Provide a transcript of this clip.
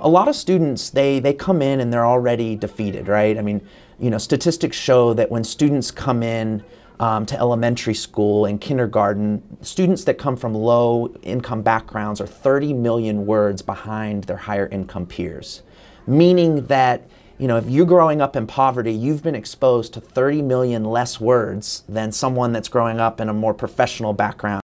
A lot of students, they, they come in and they're already defeated, right? I mean, you know, statistics show that when students come in um, to elementary school and kindergarten, students that come from low income backgrounds are 30 million words behind their higher income peers. Meaning that, you know, if you're growing up in poverty, you've been exposed to 30 million less words than someone that's growing up in a more professional background.